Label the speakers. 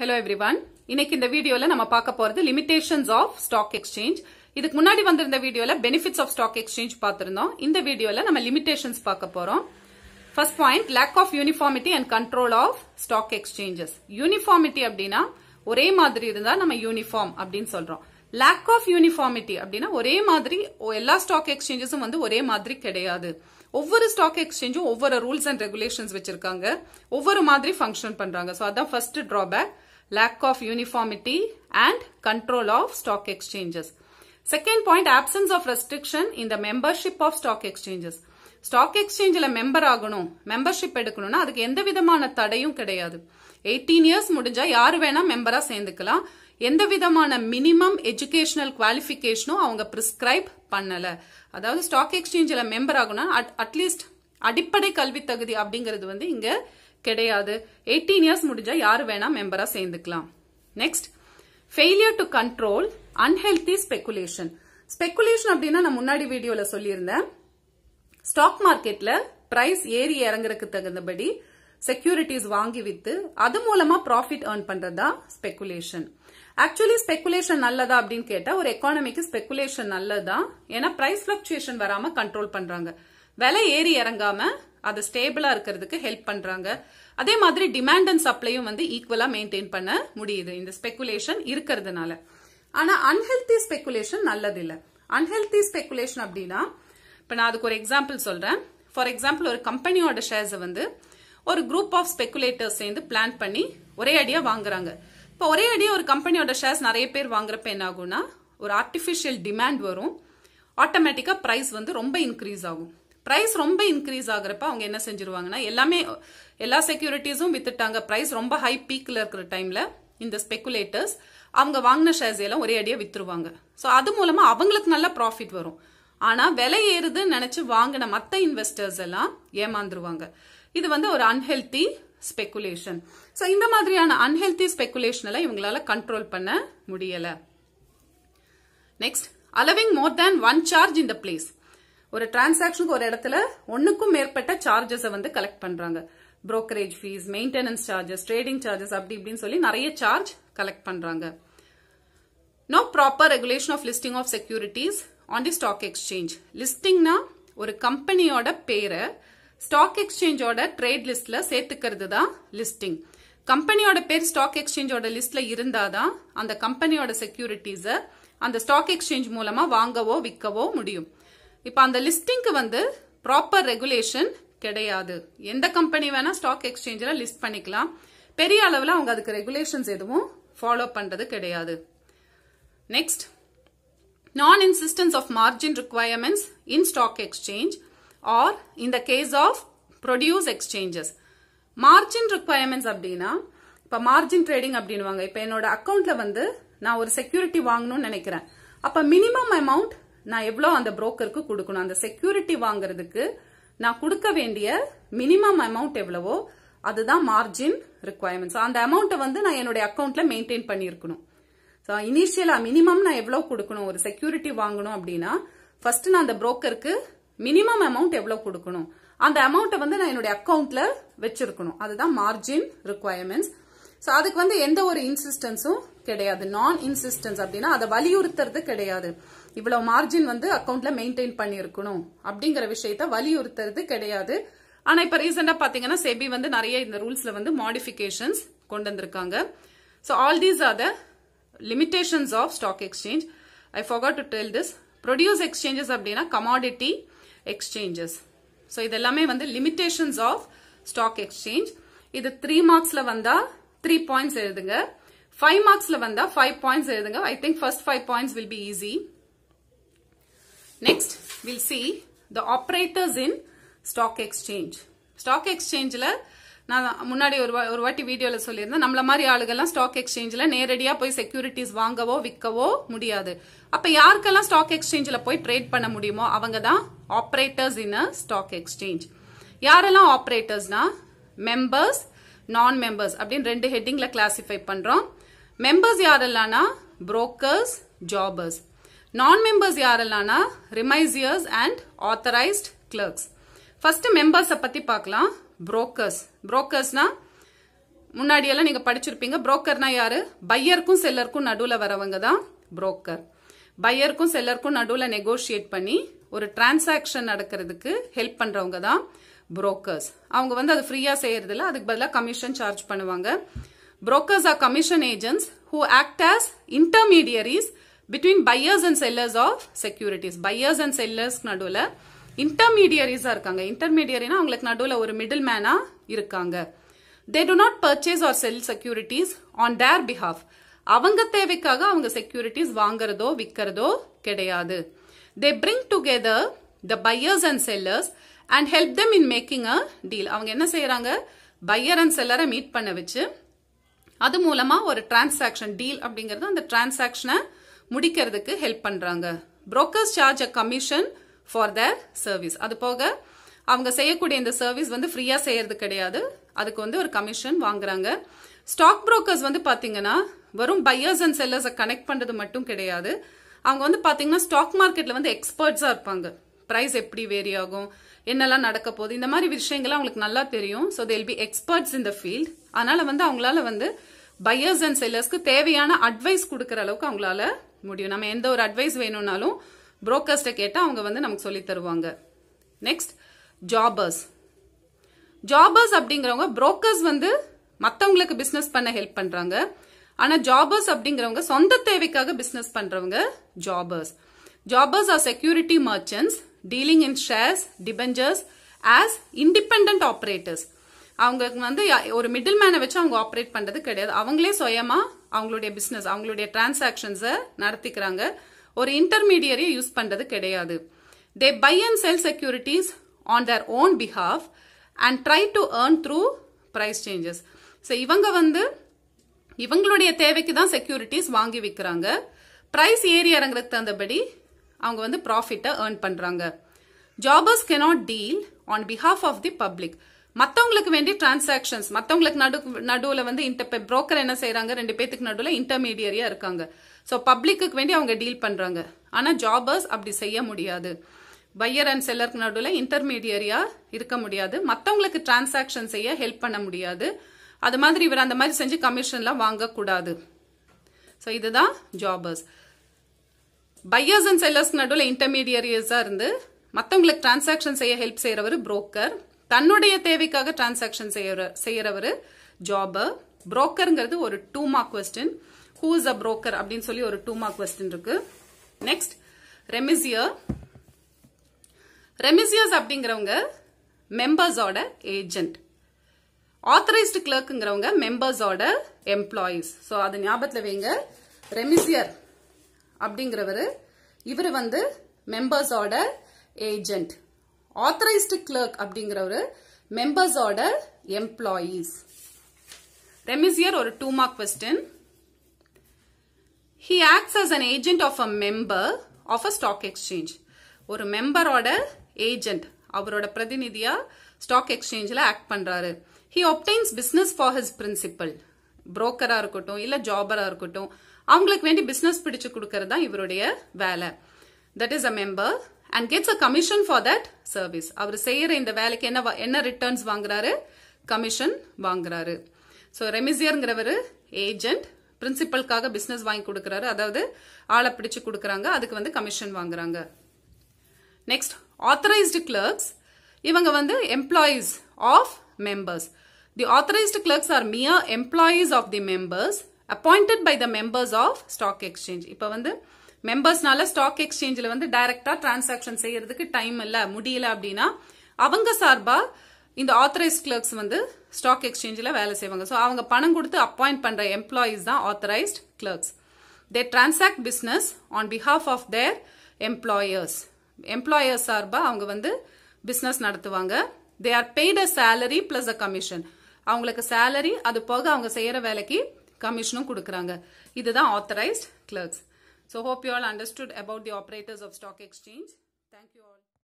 Speaker 1: Hello every one இன்னைக்கு இந்த வீடியோல நம்ம பார்க்க போறது லிமிடேஷன்ஸ் ஆஃப் ஸ்டாக் எக்ஸ்சேஞ்ச் இதுக்கு முன்னாடி வந்திருந்த வீடியோல பெனிஃபிட்ஸ் ஆஃப் ஸ்டாக் எக்ஸ்சேஞ்ச் பார்த்திருந்தோம் இந்த வீடியோல நம்ம லிமிடேஷன்ஸ் பார்க்க போறோம் first point lack of uniformity and control of stock exchanges uniformity அப்படின்னா ஒரே மாதிரி இருந்தா நம்ம யூனிஃபார்ம் அப்படின்னு சொல்றோம் லேக் ஆஃப் யூனிஃபார்மிட்டி அப்படின்னா ஒரே மாதிரி எல்லா ஸ்டாக் எக்ஸ்சேஞ்சஸும் வந்து ஒரே மாதிரி கிடையாது ஒவ்வொரு ஸ்டாக் எக்ஸ்சேஞ்சும் ஒவ்வொரு ரூல்ஸ் அண்ட் ரெகுலேஷன்ஸ் வச்சிருக்காங்க ஒவ்வொரு மாதிரி ஃபங்க்ஷன் பண்றாங்க ஸோ அதான் first drawback lack of uniformity and control of stock exchanges. Second point, absence of restriction in the membership of stock exchanges. Stock எக்ஸ்சேஞ்சில் மெம்பர் ஆகணும் மெம்பர்ஷிப் எடுக்கணும்னா அதுக்கு எந்த விதமான தடையும் கிடையாது எயிட்டீன் இயர்ஸ் முடிஞ்சா யார் வேணா மெம்பரா சேர்ந்துக்கலாம் எந்த விதமான மினிமம் எஜுகேஷனல் குவாலிஃபிகேஷனும் அவங்க பிரிஸ்கிரைப் பண்ணல அதாவது ஸ்டாக் எக்ஸ்சேஞ்சில் மெம்பர் ஆகணும்னா அட்லீஸ்ட் அடிப்படை கல்வி தகுதி அப்படிங்கிறது வந்து இங்க கிடையாது எயிட்டீன் இயர்ஸ் முடிஞ்சா யாரு வேணா மெம்பரா சேர்ந்துக்கலாம் next failure to control unhealthy speculation speculation அப்படின்னா நான் முன்னாடி வீடியோல சொல்லியிருந்தேன் ஸ்டாக் மார்க்கெட்ல பிரைஸ் ஏறி இறங்குறதுக்கு தகுந்தபடி செக்யூரிட்டிஸ் வாங்கி வித்து அது மூலமா ப்ராஃபிட் ஏர்ன் பண்றதா ஸ்பெகுலேஷன் ஆக்சுவலி ஸ்பெகுலேஷன் நல்லதா அப்படின்னு கேட்டா ஒரு எக்கானமிக்கு ஸ்பெகுலேஷன் நல்லதா ஏன்னா பிரைஸ் பிளக்சுவேஷன் வராம கண்ட்ரோல் பண்றாங்க விலை ஏறி இறங்காம அதை ஸ்டேபிளா இருக்கிறதுக்கு ஹெல்ப் பண்றாங்க அதே மாதிரி டிமாண்ட் அண்ட் சப்ளையும் வந்து ஈக்குவலா மெயின்டைன் பண்ண முடியுது இந்த ஸ்பெகுலேஷன் இருக்கிறதுனால ஆனா அன்ஹெல்தி ஸ்பெகுலேஷன் நல்லது இல்ல அன்ஹெல்தி ஸ்பெகுலேஷன் அப்படின்னா இப்ப நான் அதுக்கு ஒரு எக்ஸாம்பிள் சொல்றேன் ஃபார் எக்ஸாம்பிள் ஒரு கம்பெனியோட ஷேர்ஸை வந்து ஒரு குரூப் ஆஃப் ஸ்பெகுலேட்டர்ஸ் சேர்ந்து பிளான் பண்ணி ஒரே அடியா வாங்குறாங்க இப்போ ஒரே அடியா ஒரு கம்பெனியோட ஷேர்ஸ் நிறைய பேர் வாங்குறப்ப என்ன ஆகும்னா ஒரு ஆர்டிஃபிஷியல் டிமாண்ட் வரும் ஆட்டோமேட்டிக்காக ப்ரைஸ் வந்து ரொம்ப இன்க்ரீஸ் ஆகும் ப்ரைஸ் ரொம்ப இன்க்ரீஸ் ஆகுறப்ப அவங்க என்ன செஞ்சிருவாங்கன்னா எல்லாமே எல்லா செக்யூரிட்டிஸும் வித்துட்டாங்க ப்ரைஸ் ரொம்ப ஹை பீக்கில் இருக்கிற டைமில் இந்த ஸ்பெக்குலேட்டர்ஸ் அவங்க வாங்கின ஷேர்ஸ் எல்லாம் ஒரே அடியாக வித்துருவாங்க ஸோ அது மூலமாக அவங்களுக்கு நல்ல ப்ராஃபிட் வரும் ஆனால் விலை ஏறுதுன்னு நினச்சி வாங்கின மற்ற இன்வெஸ்டர்ஸ் எல்லாம் ஏமாந்துருவாங்க இது வந்து ஒரு அன்ஹெல்தி ஸ்பெக்குலேஷன் ஸோ இந்த மாதிரியான ஸ்பெகுலேஷன் ஸ்பெக்குலேஷனெல்லாம் இவங்களால கண்ட்ரோல் பண்ண முடியலை next allowing more than one charge இந்த பிளேஸ் ஒரு டிரான்சாக்ஷனுக்கு ஒரு இடத்துல ஒன்னுக்கும் மேற்பட்ட சார்ஜஸை வந்து கலெக்ட் பண்றாங்க brokerage fees maintenance charges trading charges அப்படி இப்படின்னு சொல்லி நிறைய சார்ஜ் கலெக்ட் பண்றாங்க no proper regulation of listing of securities on the stock exchange லிஸ்டிங்னா ஒரு கம்பெனியோட பேரை ஸ்டாக் எக்ஸ்சேஞ்சோட ட்ரேட் லிஸ்ட்ல சேர்த்துக்கிறது தான் லிஸ்டிங் கம்பெனியோட பேர் ஸ்டாக் எக்ஸ்சேஞ்சோட லிஸ்ட்ல இருந்தாதான் அந்த கம்பெனியோட செக்யூரிட்டிஸ் அந்த ஸ்டாக் எக்ஸ்சேஞ்ச் மூலமா வாங்கவோ விற்கவோ முடியும் இப்போ அந்த லிஸ்டிங்க்கு வந்து ப்ராப்பர் ரெகுலேஷன் கிடையாது எந்த கம்பெனி வேணா ஸ்டாக் எக்ஸ்சேஞ்சில் லிஸ்ட் பண்ணிக்கலாம் பெரிய அளவில் அவங்க அதுக்கு ரெகுலேஷன்ஸ் எதுவும் ஃபாலோ பண்ணுறது கிடையாது next non insistence of margin requirements in stock exchange or இந்த case of produce exchanges margin requirements அப்படின்னா இப்போ மார்ஜின் ட்ரேடிங் அப்படின்வாங்க இப்போ என்னோட அக்கௌண்ட்ல வந்து நான் ஒரு செக்யூரிட்டி வாங்கணும்னு நினைக்கிறேன் அப்போ மினிமம் அமௌண்ட் நான் எவ்வளோ அந்த புரோக்கருக்கு கொடுக்கணும் அந்த செக்யூரிட்டி வாங்குறதுக்கு நான் கொடுக்க வேண்டிய மினிமம் அமௌண்ட் எவ்வளவோ அதுதான் மார்ஜின் ரிக்குவயர்மெண்ட்ஸ் அந்த அமௌண்ட்டை வந்து நான் என்னுடைய அக்கௌண்ட்ல மெயின்டைன் பண்ணியிருக்கணும் ஸோ இனிஷியலா மினிமம் நான் எவ்வளோ கொடுக்கணும் ஒரு செக்யூரிட்டி வாங்கணும் அப்படின்னா ஃபர்ஸ்ட் நான் அந்த புரோக்கருக்கு மினிமம் அமௌண்ட் எவ்வளோ கொடுக்கணும் அந்த அமௌண்ட்டை வந்து நான் என்னுடைய அக்கௌண்ட்ல வச்சிருக்கணும் அதுதான் மார்ஜின் ரிக்குவயர்மெண்ட்ஸ் ஸோ அதுக்கு வந்து எந்த ஒரு இன்சிஸ்டன்ஸும் கிடையாது நான் இன்சிஸ்டன்ஸ் அப்படின்னா அதை வலியுறுத்துறது கிடையாது இவ்வளவு மார்ஜின் வந்து அக்கௌண்ட்ல மெயின்டைன் பண்ணியிருக்கணும் அப்படிங்கிற விஷயத்த வலியுறுத்துறது கிடையாது ஆனா இப்ப ரீசெண்டா பாத்தீங்கன்னா செபி வந்து நிறைய இந்த ரூல்ஸ்ல வந்து மாடிஃபிகேஷன்ஸ் கொண்டு வந்திருக்காங்க so all these are the limitations of stock exchange I forgot to tell this produce exchanges அப்படின்னா கமாடிட்டி எக்ஸ்சேஞ்சஸ் ஸோ இதெல்லாமே வந்து லிமிடேஷன்ஸ் ஆஃப் ஸ்டாக் எக்ஸ்சேஞ்ச் இது த்ரீ மார்க்ஸில் வந்தால் த்ரீ பாயிண்ட்ஸ் எழுதுங்க ஃபைவ் மார்க்ஸில் வந்தால் ஃபைவ் பாயிண்ட்ஸ் எழுதுங்க I think first five points will be easy next will see the operators in stock exchange stock எக்ஸ்சேஞ்சில் நான் முன்னாடி ஒரு ஒரு வாட்டி வீடியோவில் சொல்லியிருந்தேன் நம்மள மாதிரி ஆளுகள்லாம் ஸ்டாக் எக்ஸ்சேஞ்சில் நேரடியாக போய் செக்யூரிட்டிஸ் வாங்கவோ விற்கவோ முடியாது அப்போ யாருக்கெல்லாம் ஸ்டாக் எக்ஸ்சேஞ்சில் போய் ட்ரேட் பண்ண முடியுமோ அவங்க தான் operators in a stock exchange யாரெல்லாம் ஆப்ரேட்டர்ஸ்னா மெம்பர்ஸ் நான் மெம்பர்ஸ் அப்படின்னு ரெண்டு ஹெட்டிங்கில் கிளாசிஃபை பண்ணுறோம் మెంబర్స్ యారెల్లానా ஜாபர்ஸ் நான் மெம்பர்ஸ் మెంబర్స్ యారెல்லாம்னா remisiers and authorised clerks first மெம்பர்ஸை பற்றி பார்க்கலாம் புரோக்கர்ஸ் புரோக்கர்ஸ்னா முன்னாடியெல்லாம் நீங்கள் படிச்சிருப்பீங்க புரோக்கர்னா யாரு பையருக்கும் செல்லருக்கும் நடுவில் வரவங்க தான் புரோக்கர் பையருக்கும் செல்லருக்கும் நடுவில் நெகோஷியேட் பண்ணி ஒரு டிரான்சாக்ஷன் நடக்கிறதுக்கு ஹெல்ப் பண்ணுறவங்க தான் புரோக்கர்ஸ் அவங்க வந்து அது ஃப்ரீயாக செய்யறதில்ல அதுக்கு பதிலாக கமிஷன் சார்ஜ் பண்ணுவாங்க Brokers are commission agents who act as intermediaries between buyers and sellers of securities. Buyers and sellers நடுவில் intermediaries இருக்காங்க. intermediary அவங்களுக்கு நடுவில் ஒரு middleman இருக்காங்க. They do not purchase or sell securities on their behalf. அவங்க தேவைக்காக அவங்க செக்யூரிட்டிஸ் வாங்குறதோ விற்கிறதோ கிடையாது they bring together the buyers and sellers and help them in making a deal அவங்க என்ன செய்யறாங்க பையர் அண்ட் செல்லரை meet பண்ண வச்சு அது மூலமா ஒரு டிரான்சாக்ஷன் டீல் அப்படிங்கிறது அந்த டிரான்சாக்ஷனை முடிக்கிறதுக்கு ஹெல்ப் பண்றாங்க brokers charge a commission for their service அது போக அவங்க செய்யக்கூடிய இந்த சர்வீஸ் வந்து ஃப்ரீயா செய்யறது கிடையாது அதுக்கு வந்து ஒரு கமிஷன் வாங்குறாங்க ஸ்டாக் புரோக்கர்ஸ் வந்து பாத்தீங்கன்னா வெறும் பையர்ஸ் அண்ட் செல்லர்ஸை கனெக்ட் பண்றது மட்டும் கிடையாது அவங்க வந்து பாத்தீங்கன்னா ஸ்டாக் மார்க்கெட்ல வந்து எக்ஸ்பர்ட்ஸா இருப்பாங்க ப்ரைஸ் எப்படி வேரி ஆகும் என்னெல்லாம் நடக்க போகுது இந்த மாதிரி விஷயங்கள்லாம் அவங்களுக்கு நல்லா தெரியும் so they'll be experts in field அதனால வந்து அவங்களால வந்து பையர்ஸ் அண்ட் செல்லர்ஸ்க்கு தேவையான அட்வைஸ் கொடுக்குற அளவுக்கு அவங்களால முடியும் நம்ம எந்த ஒரு அட்வைஸ் வேணும்னாலும் புரோக்கர்ஸ்ட கேட்டா அவங்க வந்து நமக்கு சொல்லி தருவாங்க நெக்ஸ்ட் ஜாபர்ஸ் ஜாபர்ஸ் அப்படிங்கிறவங்க புரோக்கர்ஸ் வந்து மற்றவங்களுக்கு பிஸ்னஸ் பண்ண ஹெல்ப் பண்ணுறாங்க ஆனால் ஜாபர்ஸ் அப்படிங்கிறவங்க சொந்த தேவைக்காக பிஸ்னஸ் பண்ணுறவங்க jobbers jobbers are security merchants dealing in shares debentures as independent operators அவங்களுக்கு வந்து ஒரு மிடில் மேனை வச்சு அவங்க ஆப்ரேட் பண்ணுறது கிடையாது அவங்களே சுயமா அவங்களுடைய பிஸ்னஸ் அவங்களுடைய டிரான்சாக்ஷன்ஸை நடத்திக்கிறாங்க ஒரு இன்டர்மீடியரியை யூஸ் பண்ணுறது கிடையாது they buy and sell securities on their own behalf and try to earn through price changes so இவங்க வந்து இவங்களுடைய தேவைக்கு தான் செக்யூரிட்டிஸ் வாங்கி விற்கிறாங்க ப்ரைஸ் ஏறி இறங்குறதுக்கு தகுந்தபடி அவங்க வந்து ப்ராஃபிட்டை ஏர்ன் பண்ணுறாங்க jobbers cannot deal on behalf of the public மற்றவங்களுக்கு வேண்டிய டிரான்சாக்ஷன்ஸ் மற்றவங்களுக்கு நடு நடுவில் வந்து இன்டர் புரோக்கர் என்ன செய்கிறாங்க ரெண்டு பேத்துக்கு நடுவில் இன்டர்மீடியரியாக இருக்காங்க ஸோ பப்ளிக்கு வேண்டி அவங்க டீல் பண்ணுறாங்க ஆனால் ஜாபர்ஸ் அப்படி செய்ய முடியாது பையர் அண்ட் செல்லருக்கு நடுவில் இன்டர்மீடியரியாக இருக்க முடியாது மற்றவங்களுக்கு டிரான்சாக்ஷன் செய்ய ஹெல்ப் பண்ண முடியாது அது மாதிரி இவர் அந்த மாதிரி செஞ்சு கமிஷன்லாம் வாங்கக்கூடாது ஸோ இதுதான் ஜாபர்ஸ் பையர்ஸ் அண்ட் செல்லர்ஸ் நடுவில் இன்டர்மீடியரியஸாக இருந்து மற்றவங்களுக்கு டிரான்சாக்ஷன் செய்ய ஹெல்ப் செய்கிறவர் புரோக்கர் தன்னுடைய தேவைக்காக டிரான்சாக்ஷன் செய்யற செய்யறவரு ஜாபர் புரோக்கருங்கிறது ஒரு two mark question who is a broker அப்படின்னு சொல்லி ஒரு டூ மார்க் கொஸ்டின் இருக்கு நெக்ஸ்ட் ரெமிசியர் ரெமிசியர்ஸ் அப்படிங்கிறவங்க மெம்பர்ஸோட ஏஜென்ட் ஆத்தரைஸ்டு கிளர்க்குங்கிறவங்க மெம்பர்ஸோட எம்ப்ளாயீஸ் ஸோ அது ஞாபகத்தில் வைங்க ரெமிசியர் அப்படிங்கிறவர் இவர் வந்து மெம்பர்ஸோட ஏஜென்ட் ஆத்தரைஸ்டு கிளர்க் மெம்பர்ஸ் மெம்பர்ஸோட எம்ப்ளாயீஸ் ரெமிசியர் ஒரு two mark question he acts as an agent of a member of a stock exchange ஒரு மெம்பரோட ஏஜென்ட் அவரோட பிரதிநிதியா ஸ்டாக் எக்ஸ்சேஞ்சில் ஆக்ட் பண்றாரு he ஒப்டைன்ஸ் business for his principal புரோக்கரா இருக்கட்டும் இல்ல ஜாபரா இருக்கட்டும் அவங்களுக்கு வேண்டி பிஸ்னஸ் பிடிச்சு கொடுக்கறது தான் இவருடைய வேலை that is a member and gets a commission for that service அவர் செய்யற இந்த வேலைக்கு என்ன என்ன ரிட்டர்ன்ஸ் வாங்குறாரு கமிஷன் வாங்குறாரு ஸோ ரெமிசியர்ங்கிறவர் ஏஜென்ட் பிரின்சிபல்காக பிஸ்னஸ் வாங்கி கொடுக்குறாரு அதாவது ஆளை பிடிச்சு கொடுக்குறாங்க அதுக்கு வந்து கமிஷன் வாங்குறாங்க நெக்ஸ்ட் ஆத்தரைஸ்டு கிளர்க்ஸ் இவங்க வந்து employees of members the authorised clerks are mere employees of the members appointed by the members of stock exchange இப்போ வந்து மெம்பர்ஸ்னால ஸ்டாக் எக்ஸ்சேஞ்சில் வந்து டைரக்டா டிரான்சாக்ஷன் செய்யறதுக்கு டைம் இல்லை முடியல அப்படின்னா அவங்க சார்பா இந்த ஆத்தரைஸ் கிளர்க்ஸ் வந்து ஸ்டாக் எக்ஸ்சேஞ்சில் வேலை செய்வாங்க ஸோ அவங்க பணம் கொடுத்து அப்பாயிண்ட் பண்ற எம்ப்ளாயீஸ் தான் authorised clerks they transact business on behalf of their employers employers சார்பா அவங்க வந்து பிஸ்னஸ் நடத்துவாங்க they are paid a salary plus a commission அவங்களுக்கு சேலரி அது போக அவங்க செய்யற வேலைக்கு கமிஷனும் கொடுக்குறாங்க இதுதான் authorised clerks So hope you all understood about the operators of stock exchange. Thank you all.